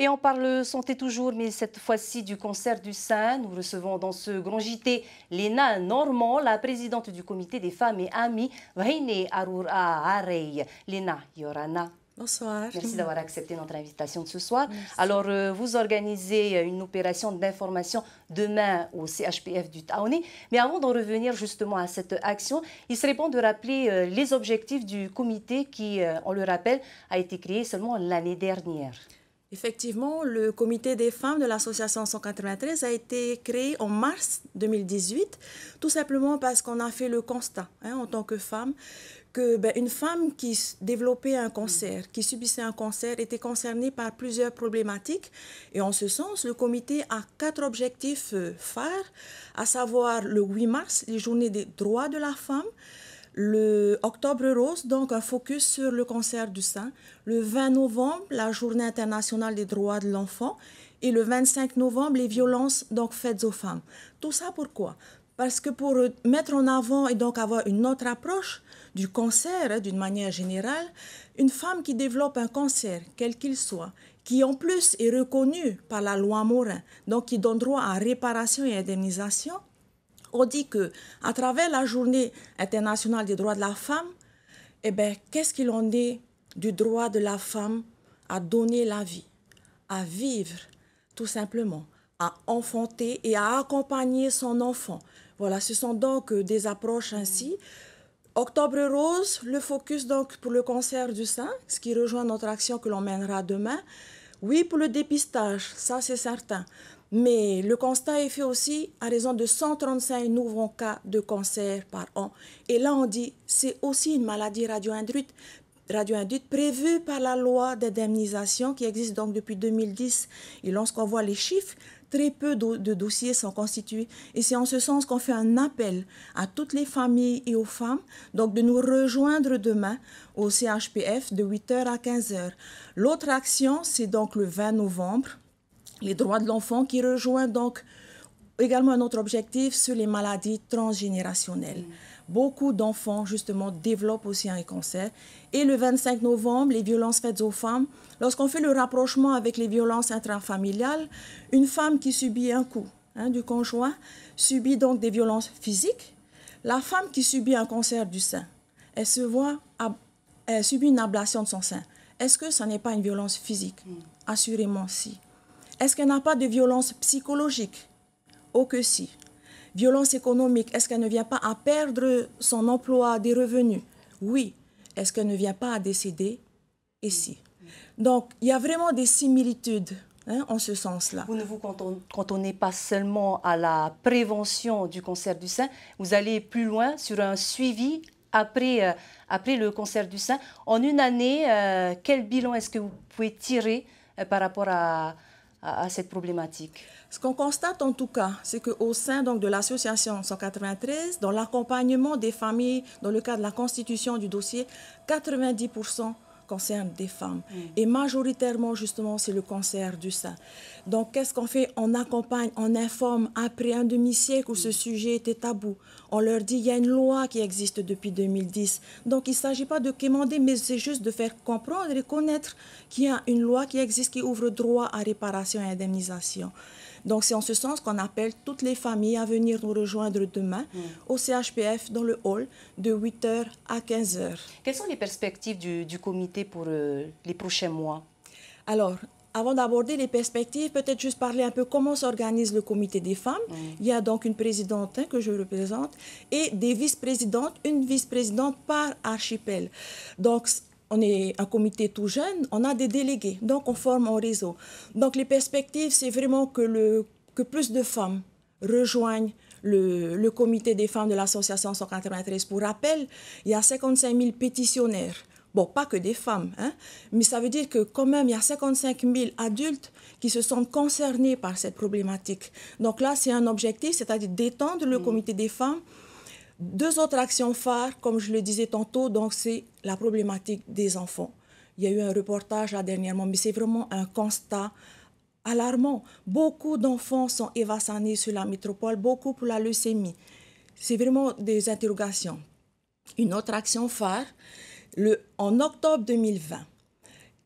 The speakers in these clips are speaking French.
Et on parle santé toujours, mais cette fois-ci du cancer du sein. Nous recevons dans ce grand JT Léna Normand, la présidente du comité des femmes et amis Vahine Aroura Arey. Léna Yorana. Bonsoir. Merci d'avoir accepté notre invitation de ce soir. Alors, euh, vous organisez une opération d'information demain au CHPF du Taoné. Mais avant d'en revenir justement à cette action, il serait bon de rappeler euh, les objectifs du comité qui, euh, on le rappelle, a été créé seulement l'année dernière. Effectivement, le comité des femmes de l'association 193 a été créé en mars 2018, tout simplement parce qu'on a fait le constat hein, en tant que femme que ben, une femme qui développait un cancer, qui subissait un cancer, était concernée par plusieurs problématiques. Et en ce sens, le comité a quatre objectifs euh, phares, à savoir le 8 mars, les journées des droits de la femme, le octobre rose, donc un focus sur le cancer du sein. Le 20 novembre, la journée internationale des droits de l'enfant. Et le 25 novembre, les violences donc faites aux femmes. Tout ça pourquoi Parce que pour euh, mettre en avant et donc avoir une autre approche du cancer hein, d'une manière générale, une femme qui développe un cancer, quel qu'il soit, qui en plus est reconnue par la loi Morin, donc qui donne droit à réparation et indemnisation, on dit que à travers la journée internationale des droits de la femme, eh ben, qu'est-ce qu'il en est du droit de la femme à donner la vie, à vivre, tout simplement, à enfanter et à accompagner son enfant. Voilà, ce sont donc euh, des approches ainsi. Octobre rose, le focus donc pour le cancer du sein, ce qui rejoint notre action que l'on mènera demain. Oui, pour le dépistage, ça c'est certain. Mais le constat est fait aussi à raison de 135 nouveaux cas de cancer par an. Et là, on dit c'est aussi une maladie radioinduite radioinduite prévue par la loi d'indemnisation qui existe donc depuis 2010. Et lorsqu'on voit les chiffres, très peu de, dossiers sont constitués. Et c'est en ce sens qu'on fait un appel à toutes les familles et aux femmes, donc de nous rejoindre demain au CHPF de 8h à 15h. L'autre action, c'est donc le 20 novembre les droits de l'enfant qui rejoint donc également un autre objectif sur les maladies transgénérationnelles. Mm. Beaucoup d'enfants, justement, développent aussi un cancer. Et le 25 novembre, les violences faites aux femmes, lorsqu'on fait le rapprochement avec les violences intrafamiliales, une femme qui subit un coup hein, du conjoint subit donc des violences physiques. La femme qui subit un cancer du sein, elle se voit, elle subit une ablation de son sein. Est-ce que ça n'est pas une violence physique mm. Assurément, si. Est-ce qu'elle n'a pas de violence psychologique Oh que si. Violence économique, est-ce qu'elle ne vient pas à perdre son emploi, des revenus Oui. Est-ce qu'elle ne vient pas à décéder Et si. Donc, il y a vraiment des similitudes hein, en ce sens-là. Vous ne vous cantonnez pas seulement à la prévention du cancer du sein, vous allez plus loin sur un suivi après, euh, après le cancer du sein. En une année, euh, quel bilan est-ce que vous pouvez tirer euh, par rapport à, à, cette problématique. Ce qu'on constate en tout cas, c'est qu'au sein donc, de l'association 193, dans l'accompagnement des familles, dans le cadre de la constitution du dossier, 90% concerne des femmes. Mm. Et majoritairement, justement, c'est le cancer du sein. Donc, qu'est-ce qu'on fait On accompagne, on informe. Après un demi-siècle où mm. ce sujet était tabou, on leur dit, il y a une loi qui existe depuis 2010. Donc, il ne s'agit pas de quémander, mais c'est juste de faire comprendre et connaître qu'il y a une loi qui existe qui ouvre droit à réparation et indemnisation. Donc c'est en ce sens qu'on appelle toutes les familles à venir nous rejoindre demain mm. au CHPF dans le hall de 8h à 15h. Quelles sont les perspectives du, comité pour euh, les prochains mois Alors, avant d'aborder les perspectives, peut-être juste parler un peu comment s'organise le comité des femmes. Mm. Il y a donc une présidente hein, que je représente et des vice-présidentes, une vice-présidente par archipel. Donc, on est un comité tout jeune, on a des délégués, donc on forme un réseau. Donc les perspectives, c'est vraiment que, plus de femmes rejoignent le, comité des femmes de l'association 193. Pour rappel, il y a 55 000 pétitionnaires. Bon, pas que des femmes, hein, mais ça veut dire que quand même, il y a 55 000 adultes qui se sentent concernés par cette problématique. Donc là, c'est un objectif, c'est-à-dire d'étendre le mm. comité des femmes deux autres actions phares, comme je le disais tantôt, donc c'est la problématique des enfants. Il y a eu un reportage là dernièrement, mais c'est vraiment un constat alarmant. Beaucoup d'enfants sont évassanés sur la métropole, beaucoup pour la leucémie. C'est vraiment des interrogations. Une autre action phare, le, en octobre 2020,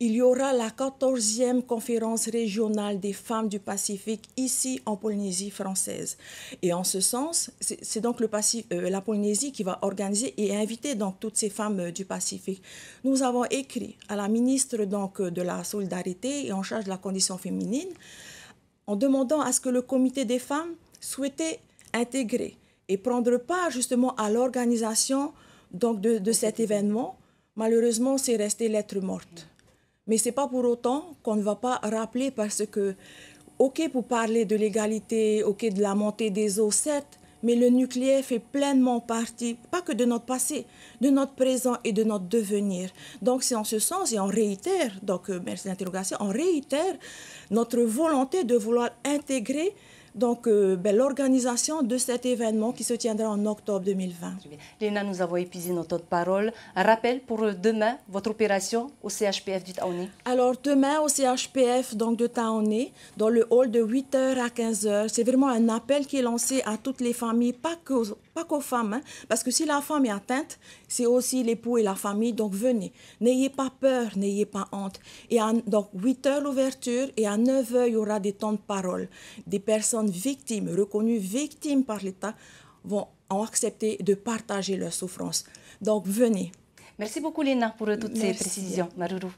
il y aura la 14e conférence régionale des femmes du Pacifique ici en Polynésie française. Et en ce sens, c'est donc euh, la Polynésie qui va organiser et inviter donc toutes ces femmes euh, du Pacifique. Nous avons écrit à la ministre donc euh, de la solidarité et en charge de la condition féminine en demandant à ce que le comité des femmes souhaitait intégrer et prendre part justement à l'organisation de, cet événement. Malheureusement, c'est resté lettre morte. Mais ce n'est pas pour autant qu'on ne va pas rappeler parce que, OK, pour parler de l'égalité, OK, de la montée des eaux, certes, mais le nucléaire fait pleinement partie, pas que de notre passé, de notre présent et de notre devenir. Donc c'est en ce sens, et on réitère, donc euh, merci l'interrogation, on réitère notre volonté de vouloir intégrer donc euh, ben, l'organisation de cet événement qui se tiendra en octobre 2020. Léna, nous avons épuisé notre temps de parole. Un rappel pour euh, demain, votre opération au CHPF du Taoné Alors demain au CHPF donc, de Taoné, dans le hall de 8h à 15h, c'est vraiment un appel qui est lancé à toutes les familles, pas que pas qu'aux femmes, hein. parce que si la femme est atteinte, c'est aussi l'époux et la famille. Donc venez, n'ayez pas peur, n'ayez pas honte. Et donc 8 heures l'ouverture et à 9 heures, il y aura des temps de parole. Des personnes victimes, reconnues victimes par l'État, vont accepter de partager leur souffrance. Donc venez. Merci beaucoup Lina pour toutes ces précisions. Marourou.